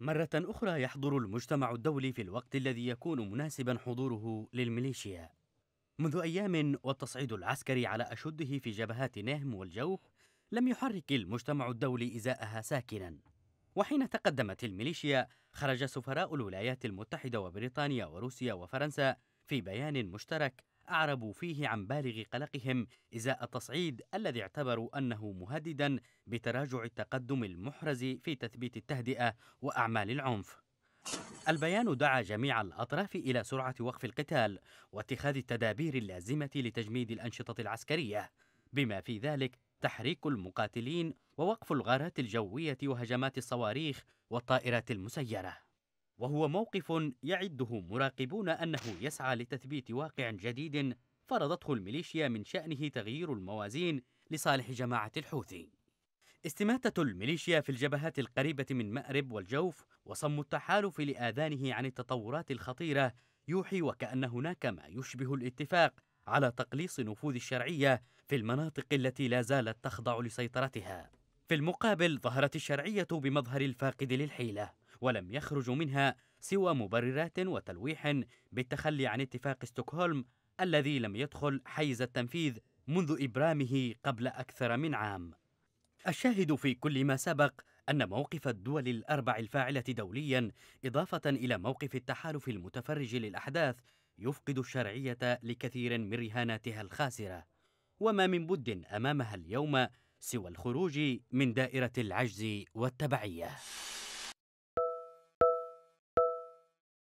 مرة أخرى يحضر المجتمع الدولي في الوقت الذي يكون مناسبا حضوره للميليشيا منذ أيام والتصعيد العسكري على أشده في جبهات نهم والجوف لم يحرك المجتمع الدولي إزاءها ساكنا وحين تقدمت الميليشيا خرج سفراء الولايات المتحدة وبريطانيا وروسيا وفرنسا في بيان مشترك أعربوا فيه عن بالغ قلقهم إزاء التصعيد الذي اعتبروا أنه مهددا بتراجع التقدم المحرز في تثبيت التهدئة وأعمال العنف البيان دعا جميع الأطراف إلى سرعة وقف القتال واتخاذ التدابير اللازمة لتجميد الأنشطة العسكرية بما في ذلك تحريك المقاتلين ووقف الغارات الجوية وهجمات الصواريخ والطائرات المسيرة وهو موقف يعده مراقبون أنه يسعى لتثبيت واقع جديد فرضته الميليشيا من شأنه تغيير الموازين لصالح جماعة الحوثي استماتة الميليشيا في الجبهات القريبة من مأرب والجوف وصم التحالف لآذانه عن التطورات الخطيرة يوحي وكأن هناك ما يشبه الاتفاق على تقليص نفوذ الشرعية في المناطق التي لا زالت تخضع لسيطرتها في المقابل ظهرت الشرعية بمظهر الفاقد للحيلة ولم يخرجوا منها سوى مبررات وتلويح بالتخلي عن اتفاق ستوكهولم الذي لم يدخل حيز التنفيذ منذ إبرامه قبل أكثر من عام. الشاهد في كل ما سبق أن موقف الدول الأربع الفاعلة دوليا إضافة إلى موقف التحالف المتفرج للأحداث يفقد الشرعية لكثير من رهاناتها الخاسرة وما من بد أمامها اليوم سوى الخروج من دائرة العجز والتبعية